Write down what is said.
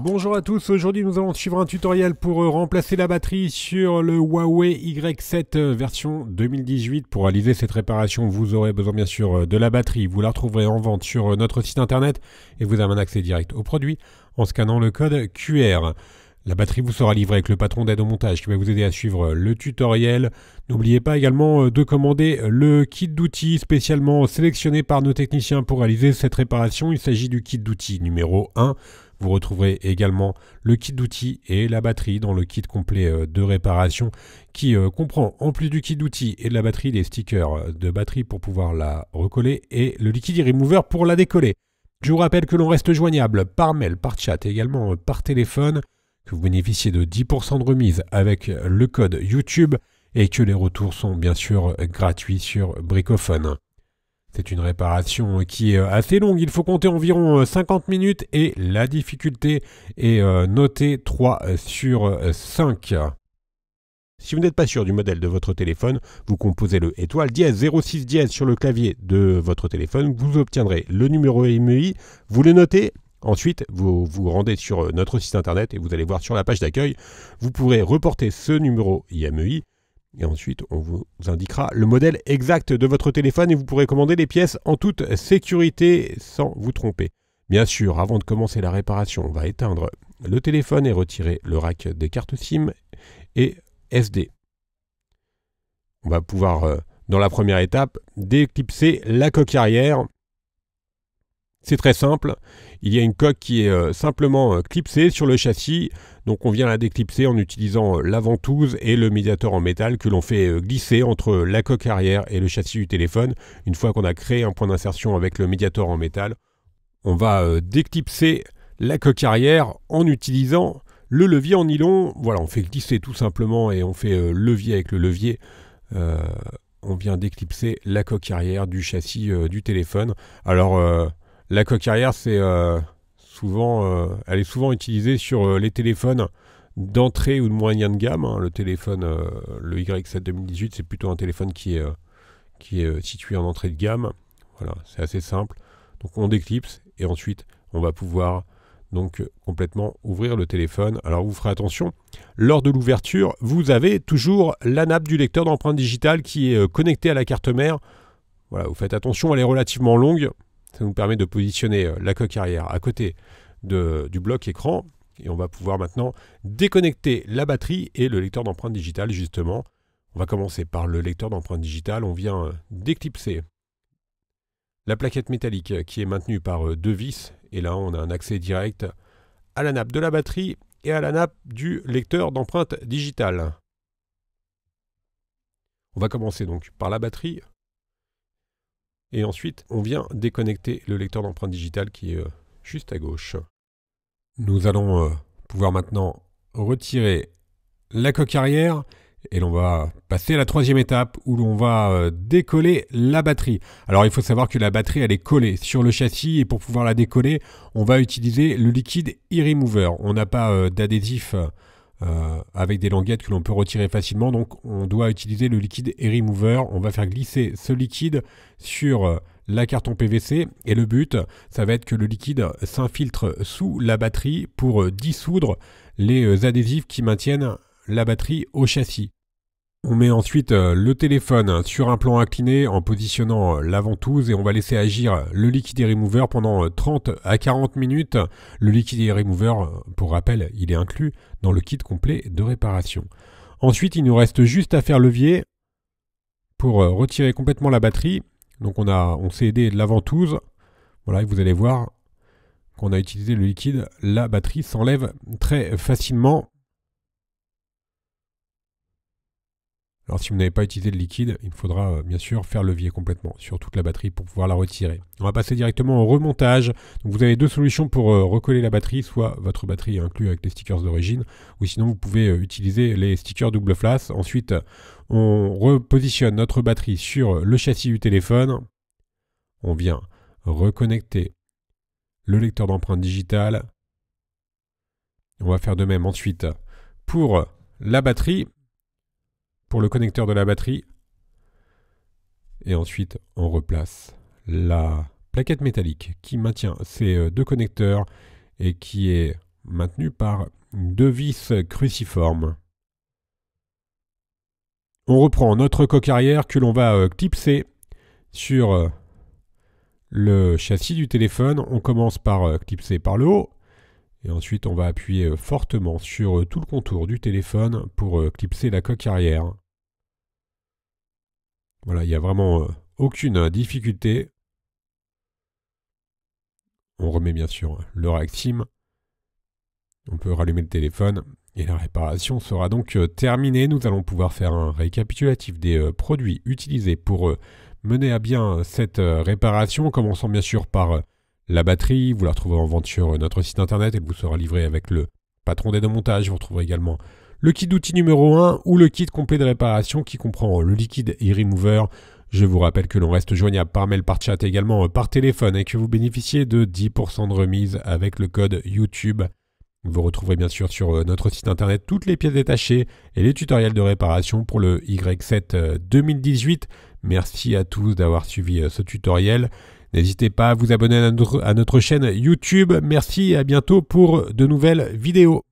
Bonjour à tous, aujourd'hui nous allons suivre un tutoriel pour euh, remplacer la batterie sur le Huawei Y7 euh, version 2018. Pour réaliser cette réparation, vous aurez besoin bien sûr euh, de la batterie. Vous la retrouverez en vente sur notre site internet et vous avez un accès direct au produit en scannant le code QR. La batterie vous sera livrée avec le patron d'aide au montage qui va vous aider à suivre le tutoriel. N'oubliez pas également de commander le kit d'outils spécialement sélectionné par nos techniciens pour réaliser cette réparation. Il s'agit du kit d'outils numéro 1 vous retrouverez également le kit d'outils et la batterie dans le kit complet euh, de réparation qui euh, comprend en plus du kit d'outils et de la batterie des stickers de batterie pour pouvoir la recoller et le liquide remover pour la décoller. Je vous rappelle que l'on reste joignable par mail, par chat et également euh, par téléphone, que vous bénéficiez de 10% de remise avec le code YouTube et que les retours sont bien sûr gratuits sur Bricophone. C'est une réparation qui est euh, assez longue, il faut compter environ 50 euh, minutes et la difficulté est euh, notée 3 sur 5. Si vous n'êtes pas sûr du modèle de votre téléphone, vous composez le étoile dièse 06 dièse sur le clavier de votre téléphone, vous obtiendrez le numéro IMEI, vous le notez, ensuite vous vous rendez sur notre site internet et vous allez voir sur la page d'accueil, vous pourrez reporter ce numéro IMEI et ensuite, on vous indiquera le modèle exact de votre téléphone et vous pourrez commander les pièces en toute sécurité sans vous tromper. Bien sûr, avant de commencer la réparation, on va éteindre le téléphone et retirer le rack des cartes SIM et SD. On va pouvoir, euh, dans la première étape, déclipser la coque arrière c'est très simple. Il y a une coque qui est euh, simplement euh, clipsée sur le châssis. Donc on vient la déclipser en utilisant euh, la ventouse et le médiateur en métal que l'on fait glisser entre la coque arrière et le châssis du téléphone. Une fois qu'on a créé un point d'insertion avec le médiateur en métal, on va déclipser la coque arrière en utilisant le levier en nylon. Voilà, on fait glisser tout simplement et on fait levier avec le levier. on vient d'éclipser la coque arrière du châssis du téléphone. Alors la coque arrière, c'est euh, souvent, euh, elle est souvent utilisée sur euh, les téléphones d'entrée ou de moyen de gamme. Hein. Le téléphone, le Y7 2018, c'est plutôt un téléphone qui est, qui est situé en entrée de gamme. Voilà, c'est assez simple. Donc on déclipse et ensuite on va pouvoir donc complètement ouvrir le téléphone. Alors vous ferez attention, lors de l'ouverture, vous avez toujours la nappe du lecteur d'empreinte digitale qui est connectée à la carte mère. Voilà, vous faites attention, elle est relativement longue. Ça nous permet de positionner euh, la coque arrière à côté du bloc écran et on va pouvoir maintenant déconnecter la batterie et le lecteur d'empreinte digitale justement. On va commencer par le lecteur d'empreinte digitales. On vient euh, d'éclipser la plaquette métallique euh, qui est maintenue par deux vis et là on a un accès direct à la nappe de la batterie et à la nappe du lecteur d'empreintes digitales. On va commencer donc par la batterie. Et ensuite, on vient déconnecter le lecteur d'empreintes digitales qui est euh, juste à gauche. Nous allons euh, pouvoir maintenant retirer la coque arrière et l'on va passer à la troisième étape où l'on va euh, décoller la batterie. Alors il faut savoir que la batterie elle est collée sur le châssis et pour pouvoir la décoller on va utiliser le liquide e-remover. On n'a pas d'adhésif euh, avec des languettes que l'on peut retirer facilement. Donc on doit utiliser le liquide Air Remover. On va faire glisser ce liquide sur euh, la carton PVC et le but ça va être que le liquide s'infiltre sous la batterie pour euh, dissoudre les adhésifs qui maintiennent la batterie au châssis. On met ensuite euh, le téléphone sur un plan incliné en positionnant euh, la et on va laisser agir euh, le liquide et remover pendant 30 à 40 minutes. Le liquide et remover, pour rappel, il est inclus dans le kit complet de réparation. Ensuite, il nous reste juste à faire levier pour retirer complètement la batterie. Donc on, a, on s'est aidé de la Voilà, et vous allez voir qu'on a utilisé le liquide, la batterie s'enlève très facilement. Alors si vous n'avez pas utilisé de liquide, il faudra euh, bien sûr faire levier complètement sur toute la batterie pour pouvoir la retirer. On va passer directement au remontage. vous avez deux solutions pour euh, recoller la batterie, soit votre batterie est inclue avec les stickers d'origine, ou sinon vous pouvez euh, utiliser les stickers double flash. Ensuite, on repositionne notre batterie sur le châssis du téléphone. On vient reconnecter le lecteur d'empreintes digitales. On va faire de même ensuite pour la batterie pour le connecteur de la batterie. Et ensuite, on replace la plaquette métallique qui maintient ces euh, deux connecteurs et qui est maintenue par deux vis cruciformes. On reprend notre coque arrière que l'on va euh, clipser sur euh, le châssis du téléphone. On commence par clipser par le haut et ensuite on va appuyer fortement sur tout le contour du téléphone pour clipser la coque arrière. Voilà, il n'y a vraiment euh, aucune euh, difficulté. On remet bien sûr euh, le Reactim. On peut rallumer le téléphone et la réparation sera donc terminée. Nous allons pouvoir faire un récapitulatif des produits utilisés pour mener à bien cette réparation, commençant bien sûr par la batterie. Vous la retrouverez en vente sur notre site internet. et vous sera livrée avec le patron des démontages. Vous retrouverez également le kit d'outils numéro 1 ou le kit complet de réparation qui comprend le liquide e-remover. Je vous rappelle que l'on reste joignable par mail, par chat également euh, par téléphone et que vous bénéficiez de 10% de remise avec le code YouTube. Vous retrouverez bien sûr sur euh, notre site internet toutes les pièces détachées et les tutoriels de réparation pour le Y7 2018. Euh, Merci à tous d'avoir suivi ce tutoriel. N'hésitez pas à vous abonner à notre chaîne YouTube. Merci et à bientôt pour de nouvelles vidéos.